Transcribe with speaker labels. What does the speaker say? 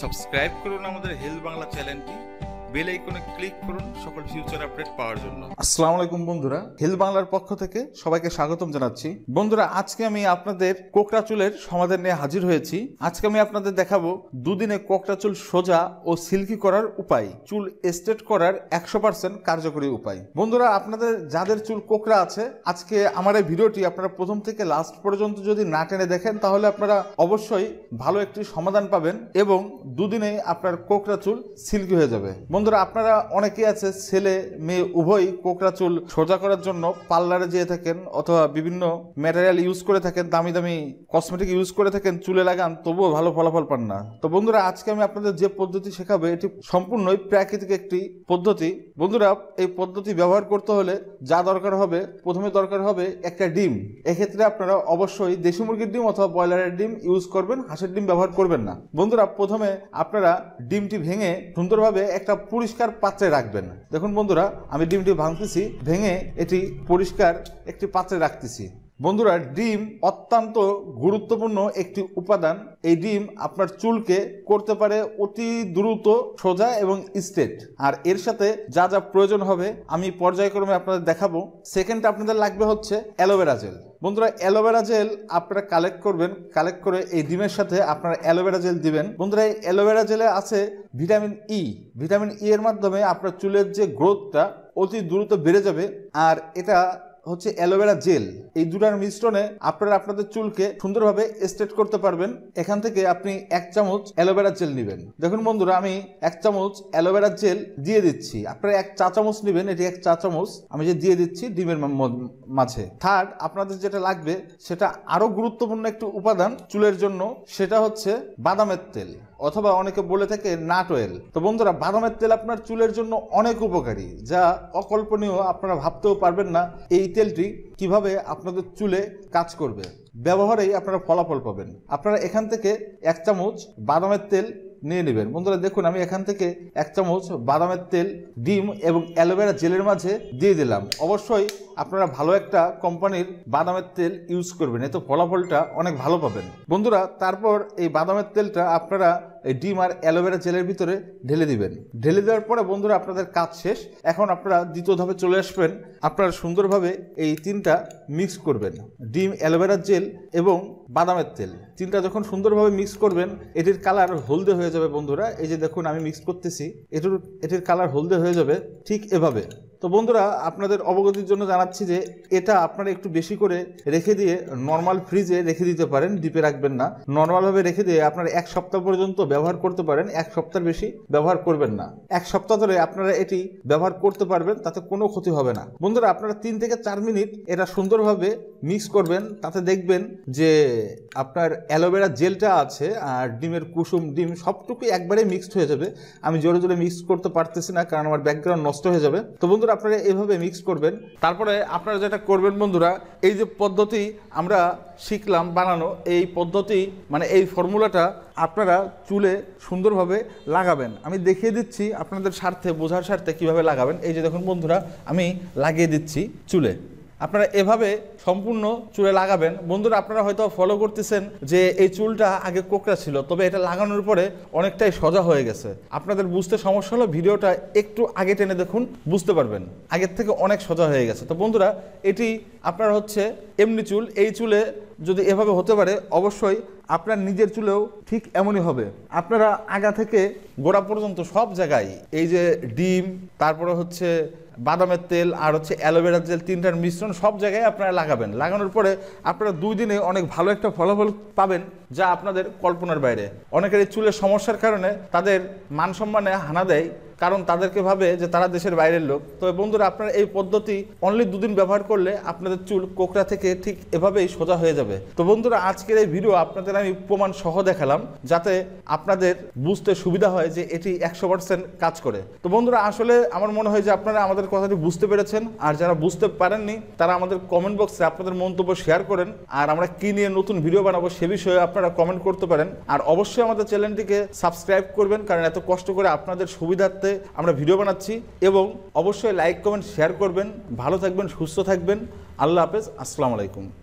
Speaker 1: Subscribe করুন আমাদের health Bangla চ্যানেলটি বেল আইকনে ক্লিক করুন সকল ফিউচার আপডেট পাওয়ার জন্য আসসালামু আলাইকুম বন্ধুরা হেল বাংলার পক্ষ থেকে সবাইকে স্বাগতম জানাচ্ছি বন্ধুরা আজকে আমি আপনাদের কোকড়া চুলের সমাধান নিয়ে হাজির হয়েছি আজকে আমি আপনাদের দেখাবো দুদিনে কোকড়া চুল সোজা ও সিল্কি করার উপায় চুল এস্টেট করার একশো পার্সেন্ট কার্যকরী উপায় বন্ধুরা আপনাদের যাদের চুল কোকড়া আছে আজকে আমার এই ভিডিওটি আপনারা প্রথম থেকে লাস্ট পর্যন্ত যদি না টেনে দেখেন তাহলে আপনারা অবশ্যই ভালো একটি সমাধান পাবেন এবং দুদিনে আপনার কোকড়া চুল সিল্কি হয়ে যাবে বন্ধুরা আপনারা অনেকেই আছে ছেলে মেয়ে উভয়ই কোকড়া চুল সোজা করার জন্য পার্লারে যেয়ে থাকেন অথবা বিভিন্ন ম্যাটেরিয়াল ইউজ করে থাকেন দামি দামি কসমেটিক ইউজ করে থাকেন চুলে লাগান তবুও ভালো ফলাফল পান না তো বন্ধুরা আজকে আমি আপনাদের যে পদ্ধতি শেখাবো এটি সম্পূর্ণই প্রাকৃতিক একটি পদ্ধতি বন্ধুরা এই পদ্ধতি ব্যবহার করতে হলে যা দরকার হবে প্রথমে দরকার হবে একটা ডিম এক্ষেত্রে আপনারা অবশ্যই দেশি মুরগির ডিম অথবা ব্রয়লারের ডিম ইউজ করবেন হাঁসের ডিম ব্যবহার করবেন না বন্ধুরা প্রথমে আপনারা ডিমটি ভেঙে সুন্দরভাবে একটা পরিষ্কার পাত্রে রাখবেন দেখুন বন্ধুরা আমি ডিমটি ভাঙতেছি ভেঙে এটি পরিষ্কার একটি পাত্রে রাখতেছি বন্ধুরা ডিম অত্যন্ত গুরুত্বপূর্ণ একটি উপাদান এই ডিম আপনার চুলকে করতে পারে অতি দ্রুত সোজা এবং স্টেট আর এর সাথে যা যা প্রয়োজন হবে আমি পর্যায়ক্রমে আপনাদের দেখাবো সেকেন্ডটা আপনাদের লাগবে হচ্ছে অ্যালোভেরা জেল বন্ধুরা অ্যালোভেরা জেল আপনারা কালেক্ট করবেন কালেক্ট করে এই ডিমের সাথে আপনারা অ্যালোভেরা জেল দিবেন বন্ধুরা এই অ্যালোভেরা জেলে আছে vitamin E e। Vitamin E e এর মাধ্যমে আপনার চুলের যে গ্রোথটা অতি দ্রুত বেড়ে যাবে আর এটা হচ্ছে অ্যালোভেরা জেল এই দুটার মিশ্রণে আপনারা আপনাদের চুলকে সুন্দরভাবে স্ট্রেট করতে পারবেন এখান থেকে আপনি এক চামচ অ্যালোভেরা জেল নেবেন দেখুন বন্ধুরা আমি এক চামচ অ্যালোভেরা জেল দিয়ে দিচ্ছি আপনারা এক চা চামচ নেবেন এটি এক চা চামচ আমি যে দিয়ে দিচ্ছি ডিমের মাঝে থার্ড আপনাদের যেটা লাগবে সেটা আরও গুরুত্বপূর্ণ একটি উপাদান চুলের জন্য সেটা হচ্ছে বাদামের তেল অথবা অনেকে বলে থাকে নাট অয়েল তো বন্ধুরা বাদামের তেল আপনার চুলের জন্য অনেক উপকারী যা অকল্পনীয় আপনারা ভাবতেও পারবেন না এই তেলটি কিভাবে আপনাদের চুলে কাজ করবে ব্যবহারেই আপনারা ফলাফল পাবেন আপনারা এখান থেকে এক চামচ বাদামের তেল নিয়ে নেবেন বন্ধুরা দেখুন আমি এখান থেকে এক চামচ বাদামের তেল ডিম এবং অ্যালোভেরা জেলের মাঝে দিয়ে দিলাম অবশ্যই আপনারা ভালো একটা কোম্পানির বাদামের তেল ইউজ করবেন এতে ফলাফলটা অনেক ভালো পাবেন বন্ধুরা তারপর এই বাদামের তেলটা আপনারা এই ডিম আর অ্যালোভেরা জেলের ভিতরে ঢেলে দিবেন ঢেলে দেওয়ার পরে বন্ধুরা আপনাদের কাজ শেষ এখন আপনারা দ্বিতীয় ধাপে চলে আসবেন আপনারা সুন্দরভাবে এই তিনটা মিক্স করবেন ডিম অ্যালোভেরা জেল এবং বাদামের তেল তিনটা যখন সুন্দরভাবে মিক্স করবেন এটির কালার হলদে হয়ে যাবে বন্ধুরা এই যে দেখুন আমি মিক্স করতেছি এটির এটির কালার হলদে হয়ে যাবে ঠিক এভাবে তো বন্ধুরা আপনাদের অবগতির জন্য জানাচ্ছি যে এটা আপনারা একটু বেশি করে রেখে দিয়ে নর্মাল ফ্রিজে রেখে দিতে পারেন ডিপে রাখবেন না নর্মালভাবে রেখে দিয়ে আপনারা এক সপ্তাহ পর্যন্ত ব্যবহার করতে পারেন এক সপ্তাহ বেশি ব্যবহার করবেন না এক সপ্তাহ ধরে আপনারা এটি ব্যবহার করতে পারবেন তাতে কোনো ক্ষতি হবে না বন্ধুরা আপনারা তিন থেকে চার মিনিট এটা সুন্দরভাবে মিক্স করবেন তাতে দেখবেন যে আপনার অ্যালোভেরা জেলটা আছে আর ডিমের কুসুম ডিম সবটুকু একবারে মিক্সড হয়ে যাবে আমি জোরে জোরে মিক্স করতে পারতেছি না কারণ আমার ব্যাকগ্রাউন্ড নষ্ট হয়ে যাবে তো বন্ধুরা বন্ধুরা আপনারা এভাবে মিক্স করবেন তারপরে আপনারা যেটা করবেন বন্ধুরা এই যে পদ্ধতি আমরা শিখলাম বানানো এই পদ্ধতি মানে এই ফর্মুলাটা আপনারা চুলে সুন্দরভাবে লাগাবেন আমি দেখিয়ে দিচ্ছি আপনাদের স্বার্থে বোঝার স্বার্থে কিভাবে লাগাবেন এই যে দেখুন বন্ধুরা আমি লাগিয়ে দিচ্ছি চুলে আপনারা এভাবে সম্পূর্ণ চুলে লাগাবেন বন্ধুরা আপনারা হয়তো ফলো করতেছেন যে এই চুলটা আগে কোকড়া ছিল তবে এটা লাগানোর পরে অনেকটাই সজা হয়ে গেছে আপনাদের বুঝতে সমস্যা হলো ভিডিওটা একটু আগে টেনে দেখুন বুঝতে পারবেন আগের থেকে অনেক সজা হয়ে গেছে তো বন্ধুরা এটি আপনার হচ্ছে এমনি চুল এই চুলে যদি এভাবে হতে পারে অবশ্যই আপনার নিজের চুলেও ঠিক এমনই হবে আপনারা আগা থেকে গোড়া পর্যন্ত সব জায়গায় এই যে ডিম তারপরে হচ্ছে বাদামের তেল আর হচ্ছে অ্যালোভেরার তেল তিনটার মিশ্রণ সব জায়গায় আপনারা লাগাবেন লাগানোর পরে আপনারা দুই দিনে অনেক ভালো একটা ফলাফল পাবেন যা আপনাদের কল্পনার বাইরে অনেকের এই চুলের সমস্যার কারণে তাদের মান সম্মানে হানা দেয় কারণ তাদেরকে ভাবে যে তারা দেশের বাইরের লোক তবে বন্ধুরা আপনার এই পদ্ধতি অনলি দুদিন ব্যবহার করলে আপনাদের চুল কোকরা থেকে ঠিক এভাবেই সোজা হয়ে যাবে তো বন্ধুরা আজকের এই ভিডিও আপনাদের আমি প্রমাণ সহ দেখালাম যাতে আপনাদের বুঝতে সুবিধা হয় যে এটি একশো পার্সেন্ট কাজ করে তো বন্ধুরা আসলে আমার মনে হয় যে আপনারা আমাদের কথাটি বুঝতে পেরেছেন আর যারা বুঝতে পারেননি তারা আমাদের কমেন্ট বক্সে আপনাদের মন্তব্য শেয়ার করেন আর আমরা কি নিয়ে নতুন ভিডিও বানাবো সে বিষয়ে আপনারা কমেন্ট করতে পারেন আর অবশ্যই আমাদের চ্যানেলটিকে সাবস্ক্রাইব করবেন কারণ এত কষ্ট করে আপনাদের সুবিধার্থে সাথে আমরা ভিডিও বানাচ্ছি এবং অবশ্যই লাইক কমেন্ট শেয়ার করবেন ভালো থাকবেন সুস্থ থাকবেন আল্লাহ হাফেজ আসসালামু আলাইকুম